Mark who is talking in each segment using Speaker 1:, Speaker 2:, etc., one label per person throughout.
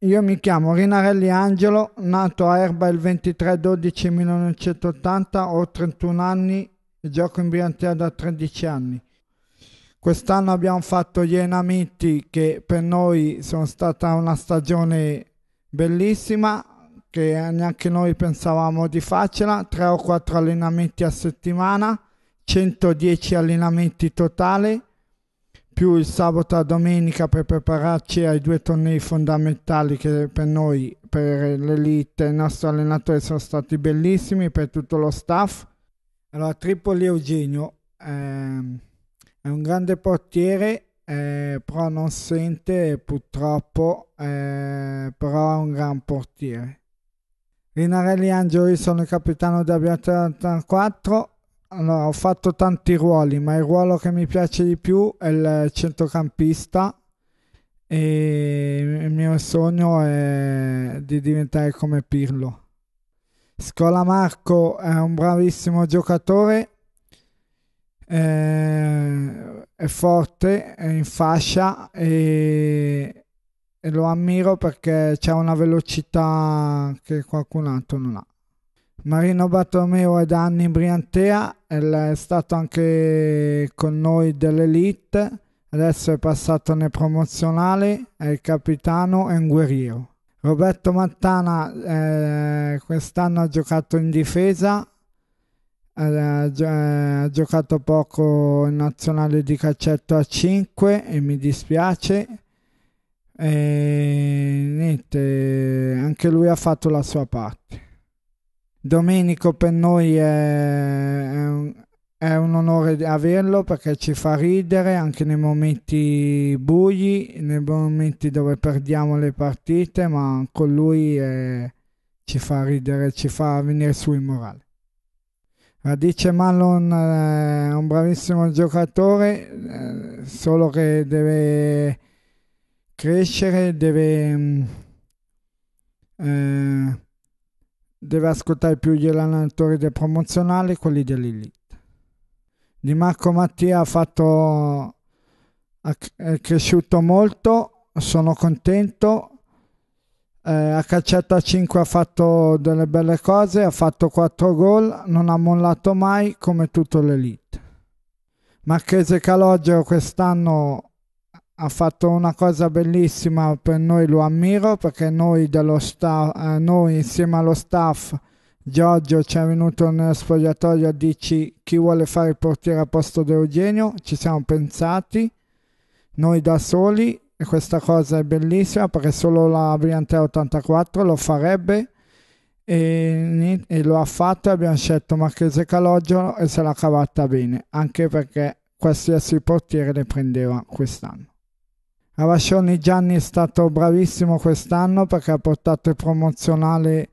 Speaker 1: Io mi chiamo Rinarelli Angelo, nato a Erba il 23-12-1980, ho 31 anni e gioco in Briantea da 13 anni. Quest'anno abbiamo fatto gli Enamiti che per noi sono stata una stagione bellissima, che neanche noi pensavamo di farcela, 3 o 4 allenamenti a settimana, 110 allenamenti totali più il sabato a domenica per prepararci ai due tornei fondamentali che per noi, per l'elite, il nostro allenatore sono stati bellissimi, per tutto lo staff. Allora, Tripoli Eugenio ehm, è un grande portiere, eh, però non sente purtroppo, eh, però è un gran portiere. Rinarelli Angeli sono il capitano di Biatlanta 4, allora, ah, ho fatto tanti ruoli, ma il ruolo che mi piace di più è il centrocampista e il mio sogno è di diventare come Pirlo. Scola Marco è un bravissimo giocatore, è forte, è in fascia e, lo ammiro perché ha una velocità che qualcun altro non ha. Marino Bartolomeo da Anni in Briantea, è stato anche con noi dell'Elite, adesso è passato nei promozionali, è il capitano e un guerriero. Roberto Mattana eh, quest'anno ha giocato in difesa, eh, ha, eh, giocato poco in nazionale di calcetto a 5 e mi dispiace. E, niente, anche lui ha fatto la sua parte. Domenico per noi è, è, un, è un onore averlo perché ci fa ridere anche nei momenti bui, nei momenti dove perdiamo le partite, ma con lui è, ci fa ridere, ci fa venire su in morale. Radice Mallon eh, è un bravissimo giocatore, eh, solo che deve crescere, deve mm, eh, deve ascoltare più gli allenatori dei promozionali quelli dell'Elite. Di Marco Mattia ha fatto è cresciuto molto, sono contento. Eh, a 5 ha fatto delle belle cose, ha fatto 4 gol, non ha mollato mai come tutto l'elite. Marchese Calogero quest'anno ha fatto una cosa bellissima per noi lo ammiro perché noi, staff, eh, noi insieme allo staff Giorgio ci è venuto nello spogliatoio a dirci chi vuole fare il portiere a posto di Eugenio ci siamo pensati noi da soli e questa cosa è bellissima perché solo la Briantea 84 lo farebbe e, e lo ha fatto abbiamo scelto Marchese Calogero e se l'ha cavata bene anche perché qualsiasi portiere ne prendeva quest'anno Avascioni Gianni è stato bravissimo quest'anno perché ha portato il promozionale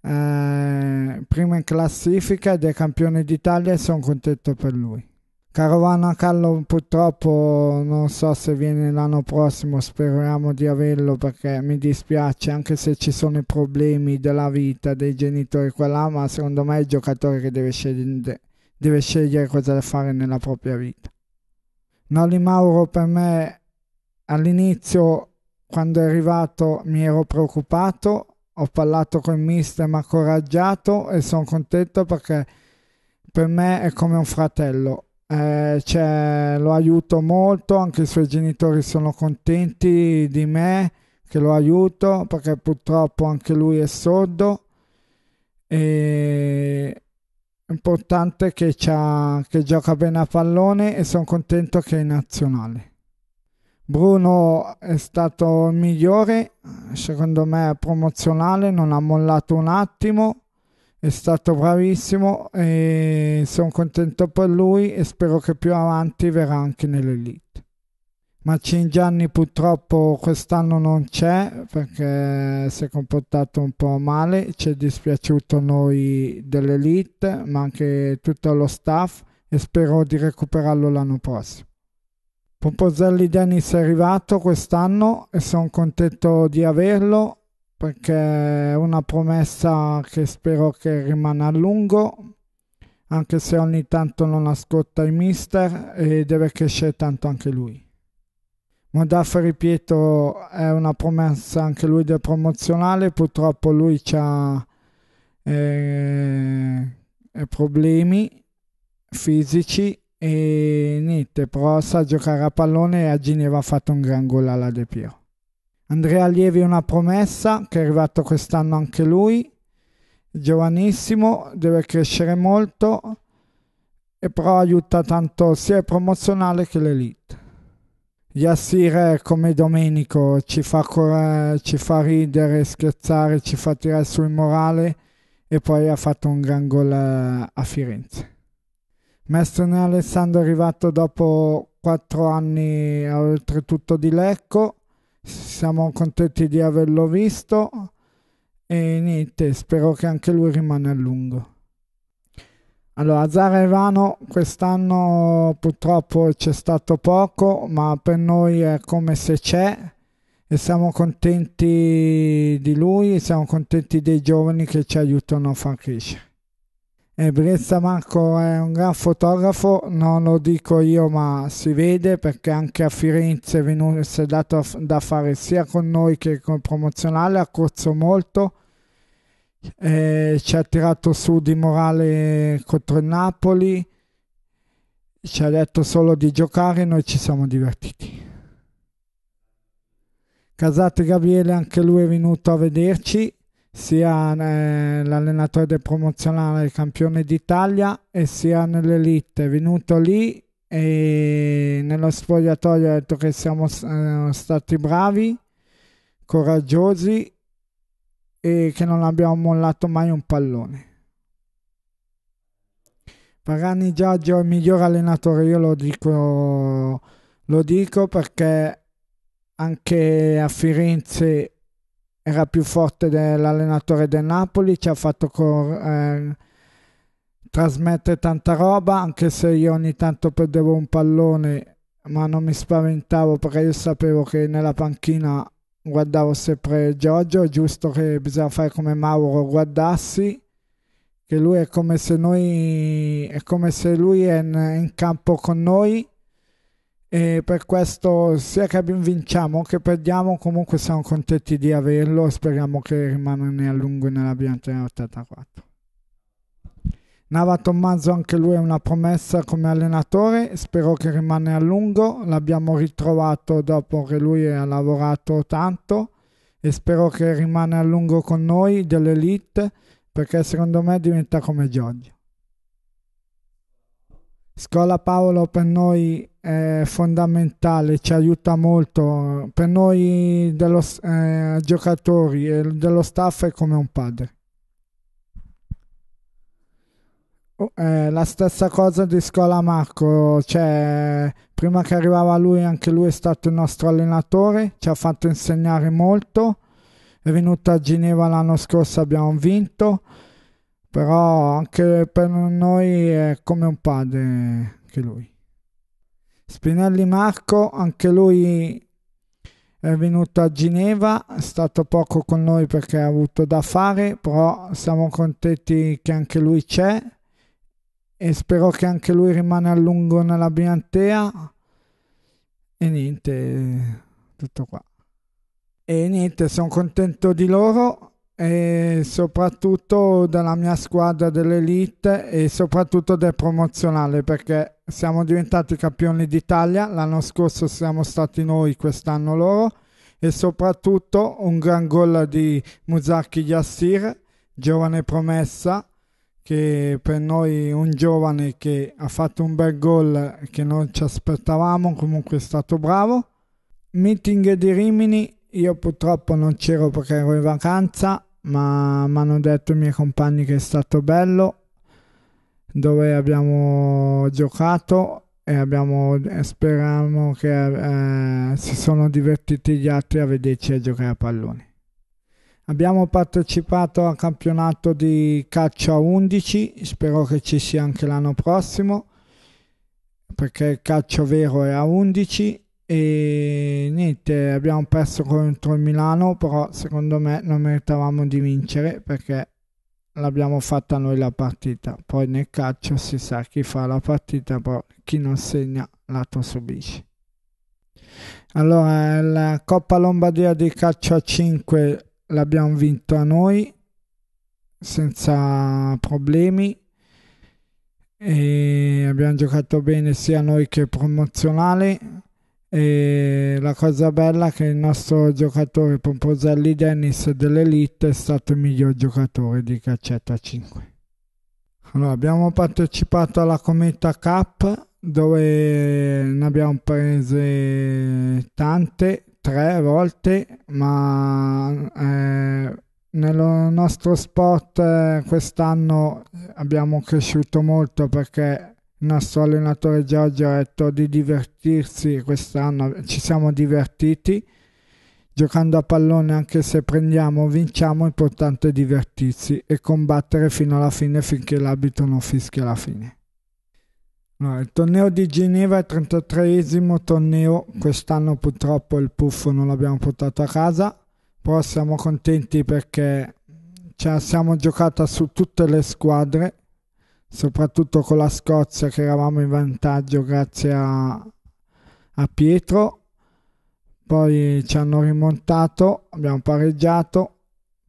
Speaker 1: eh, prima in classifica ed è campione d'Italia e sono contento per lui. Carovana Callo purtroppo non so se viene l'anno prossimo, speriamo di averlo perché mi dispiace anche se ci sono i problemi della vita dei genitori qua là, ma secondo me è il giocatore che deve scegliere, deve scegliere cosa fare nella propria vita. Noli Mauro per me All'inizio, quando è arrivato, mi ero preoccupato, ho parlato con il mister, mi ha coraggiato e sono contento perché per me è come un fratello. Eh, cioè, lo aiuto molto, anche i suoi genitori sono contenti di me che lo aiuto perché purtroppo anche lui è sordo e importante che, che gioca bene a pallone e sono contento che è in nazionale. Bruno è stato il migliore, secondo me promozionale, non ha mollato un attimo, è stato bravissimo e sono contento per lui e spero che più avanti verrà anche nell'elite. Marcin Gianni purtroppo quest'anno non c'è perché si è comportato un po' male, ci è dispiaciuto noi dell'elite ma anche tutto lo staff e spero di recuperarlo l'anno prossimo. Popozelli Dennis è arrivato quest'anno e sono contento di averlo perché è una promessa che spero che rimanga a lungo anche se ogni tanto non ascolta i mister e deve crescere tanto anche lui. Modafferi Pietro è una promessa anche lui del promozionale, purtroppo lui ha eh, eh, problemi fisici e niente, però sa giocare a pallone e a Ginevra ha fatto un gran gol alla De Piro. Andrea Lievi è una promessa che è arrivato quest'anno anche lui, giovanissimo, deve crescere molto e però aiuta tanto sia il promozionale che l'elite. Yassir come Domenico ci fa, correre, ci fa ridere, scherzare, ci fa tirare sul morale e poi ha fatto un gran gol eh, a Firenze. Maestro Messonale è arrivato dopo quattro anni oltretutto di Lecco, siamo contenti di averlo visto e niente, spero che anche lui rimane a lungo. Allora, Zara e Ivano quest'anno purtroppo c'è stato poco, ma per noi è come se c'è e siamo contenti di lui, siamo contenti dei giovani che ci aiutano a far crescere. E eh, Brezza Marco è un gran fotografo, non lo dico io ma si vede perché anche a Firenze è si è dato da fare sia con noi che con il promozionale, ha corso molto, eh, ci ha tirato su di morale contro il Napoli, ci ha detto solo di giocare, e noi ci siamo divertiti. Casate Gabriele anche lui è venuto a vederci sia nell'allenatore del promozionale campione d'Italia e sia nell'elite. È venuto lì e nello spogliatoio ha detto che siamo eh, stati bravi, coraggiosi e che non abbiamo mollato mai un pallone. Pagani Giorgio è il miglior allenatore, io lo dico, lo dico perché anche a Firenze era più forte dell'allenatore del Napoli, ci ha fatto cor- eh, trasmettere tanta roba, anche se io ogni tanto perdevo un pallone, ma non mi spaventavo perché io sapevo che nella panchina guardavo sempre Giorgio, è giusto che bisogna fare come Mauro, guardassi, che lui è come se, noi, è come se lui è in, in campo con noi e per questo sia che vinciamo che perdiamo comunque siamo contenti di averlo speriamo che rimanga a lungo nella biancheria 84. Nava Tommaso anche lui è una promessa come allenatore, spero che rimanga a lungo, l'abbiamo ritrovato dopo che lui ha lavorato tanto e spero che rimanga a lungo con noi dell'elite perché secondo me diventa come Giorgio. Scuola Paolo per noi è fondamentale, ci aiuta molto, per noi dello, eh, giocatori e dello staff è come un padre. Oh, eh, la stessa cosa di Scuola Marco, cioè, prima che arrivava lui anche lui è stato il nostro allenatore, ci ha fatto insegnare molto, è venuto a Ginevra l'anno scorso, abbiamo vinto, però anche per noi è come un padre anche lui. Spinelli Marco, anche lui è venuto a Ginevra, è stato poco con noi perché ha avuto da fare, però siamo contenti che anche lui c'è e spero che anche lui rimane a lungo nella Biantea e niente, tutto qua. E niente, sono contento di loro e soprattutto della mia squadra dell'elite e soprattutto del promozionale perché siamo diventati campioni d'Italia l'anno scorso siamo stati noi quest'anno loro e soprattutto un gran gol di Muzaki Yassir giovane promessa che per noi un giovane che ha fatto un bel gol che non ci aspettavamo comunque è stato bravo meeting di Rimini io purtroppo non c'ero perché ero in vacanza, ma mi hanno detto i miei compagni che è stato bello, dove abbiamo giocato e abbiamo, speriamo che eh, si sono divertiti gli altri a vederci a giocare a pallone. Abbiamo partecipato al campionato di calcio a 11, spero che ci sia anche l'anno prossimo, perché il calcio vero è a 11 e niente abbiamo perso contro il Milano però secondo me non meritavamo di vincere perché l'abbiamo fatta noi la partita poi nel calcio si sa chi fa la partita però chi non segna l'altro subisce allora la Coppa Lombardia di calcio a 5 l'abbiamo vinta noi senza problemi e abbiamo giocato bene sia noi che promozionale e la cosa bella è che il nostro giocatore Pomposelli Dennis dell'Elite è stato il miglior giocatore di Caccetta 5. Allora, abbiamo partecipato alla Cometa Cup dove ne abbiamo prese tante, tre volte, ma eh, nel nostro sport eh, quest'anno abbiamo cresciuto molto perché nostro allenatore Giorgio ha detto di divertirsi quest'anno, ci siamo divertiti giocando a pallone anche se prendiamo o vinciamo, è importante divertirsi e combattere fino alla fine finché l'abito non fischia la fine. Allora, il torneo di Ginevra è il 33esimo torneo, quest'anno purtroppo il puffo non l'abbiamo portato a casa, però siamo contenti perché ci cioè, siamo giocata su tutte le squadre soprattutto con la Scozia che eravamo in vantaggio grazie a, a Pietro. Poi ci hanno rimontato, abbiamo pareggiato.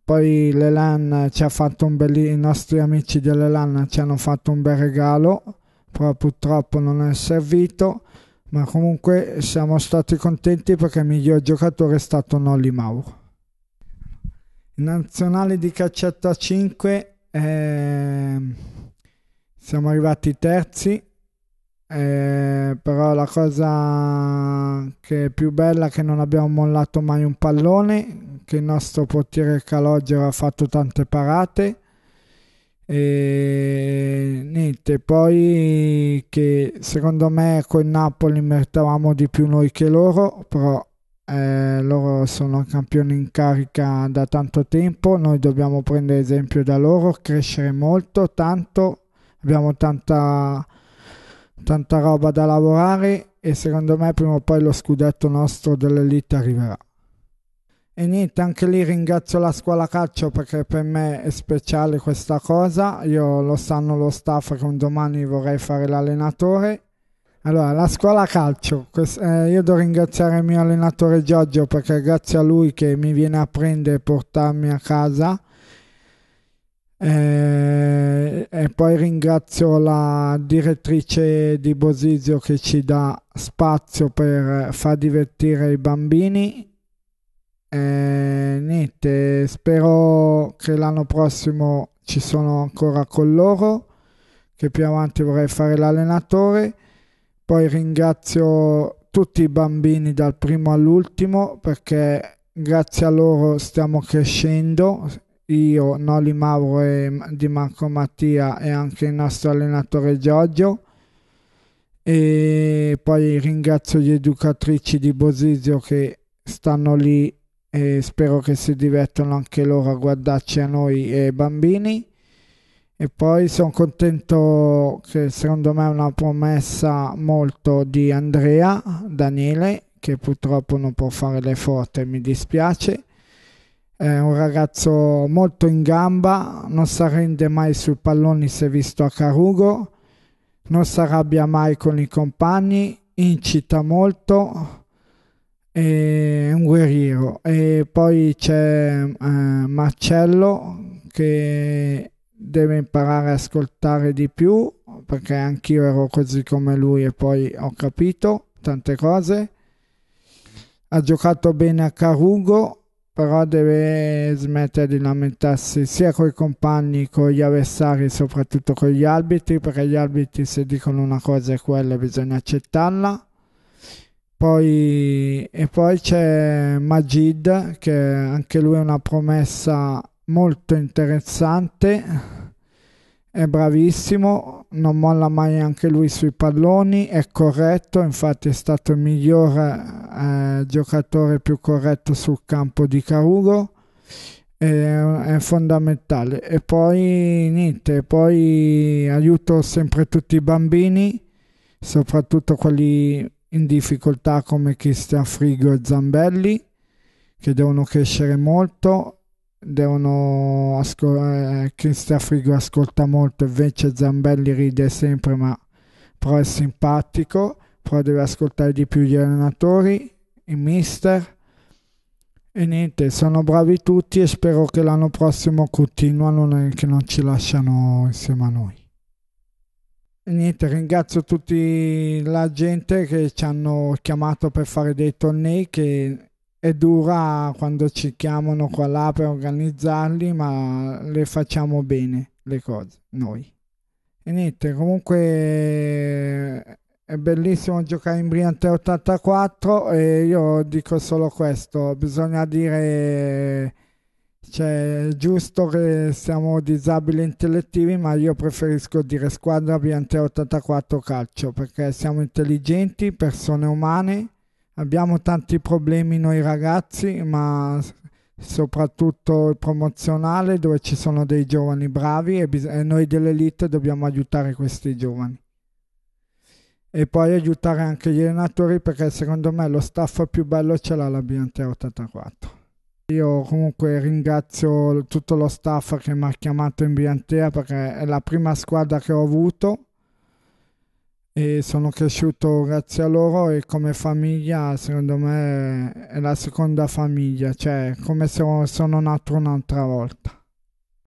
Speaker 1: Poi l'Elan ci ha fatto un bel i nostri amici dell'Elan ci hanno fatto un bel regalo, però purtroppo non è servito, ma comunque siamo stati contenti perché il miglior giocatore è stato Nolly Mauro. In nazionale di cacciata a 5 eh, siamo arrivati terzi, eh, però la cosa che è più bella è che non abbiamo mollato mai un pallone, che il nostro portiere Calogero ha fatto tante parate e niente poi che secondo me con Napoli meritavamo di più noi che loro però eh, loro sono campioni in carica da tanto tempo noi dobbiamo prendere esempio da loro crescere molto tanto abbiamo tanta, tanta roba da lavorare e secondo me prima o poi lo scudetto nostro dell'elite arriverà. E niente, anche lì ringrazio la scuola calcio perché per me è speciale questa cosa. Io lo sanno lo staff che un domani vorrei fare l'allenatore. Allora, la scuola calcio, eh, io devo ringraziare il mio allenatore Giorgio perché grazie a lui che mi viene a prendere e portarmi a casa eh, e poi ringrazio la direttrice di Bosizio che ci dà spazio per far divertire i bambini. Eh, niente, spero che l'anno prossimo ci sono ancora con loro, che più avanti vorrei fare l'allenatore. Poi ringrazio tutti i bambini dal primo all'ultimo perché grazie a loro stiamo crescendo io, Noli Mauro e Di Marco Mattia e anche il nostro allenatore Giorgio. E poi ringrazio gli educatrici di Bosizio che stanno lì e spero che si divertano anche loro a guardarci a noi e ai bambini. E poi sono contento che secondo me è una promessa molto di Andrea Daniele, che purtroppo non può fare le foto e mi dispiace è un ragazzo molto in gamba, non si arrende mai sul pallone se visto a Carugo, non si arrabbia mai con i compagni, incita molto, è un guerriero. E poi c'è eh, Marcello che deve imparare a ascoltare di più perché anch'io ero così come lui e poi ho capito tante cose. Ha giocato bene a Carugo però deve smettere di lamentarsi sia con i compagni, con gli avversari, soprattutto con gli arbitri, perché gli arbitri se dicono una cosa è quella, bisogna accettarla. Poi, e poi c'è Majid, che anche lui è una promessa molto interessante è bravissimo, non molla mai anche lui sui palloni, è corretto, infatti è stato il miglior eh, giocatore più corretto sul campo di Carugo, eh, è fondamentale. E poi niente, poi aiuto sempre tutti i bambini, soprattutto quelli in difficoltà come Cristian Frigo e Zambelli, che devono crescere molto devono ascoltare. Eh, Cristian Frigo ascolta molto, invece Zambelli ride sempre, ma però è simpatico, però deve ascoltare di più gli allenatori, i mister. E niente, sono bravi tutti e spero che l'anno prossimo continuano e che non ci lasciano insieme a noi. E niente, ringrazio tutta la gente che ci hanno chiamato per fare dei tornei che è dura quando ci chiamano qua là per organizzarli, ma le facciamo bene le cose noi. E niente, comunque eh, è bellissimo giocare in Briante 84 e io dico solo questo, bisogna dire cioè, è giusto che siamo disabili intellettivi, ma io preferisco dire squadra Briante 84 calcio perché siamo intelligenti, persone umane Abbiamo tanti problemi noi ragazzi, ma soprattutto il promozionale dove ci sono dei giovani bravi e, bis- e noi dell'elite dobbiamo aiutare questi giovani e poi aiutare anche gli allenatori perché secondo me lo staff più bello ce l'ha la Biantea 84 io comunque ringrazio tutto lo staff che mi ha chiamato in Biantea perché è la prima squadra che ho avuto e sono cresciuto grazie a loro e come famiglia secondo me è la seconda famiglia, cioè come se sono nato un'altra volta.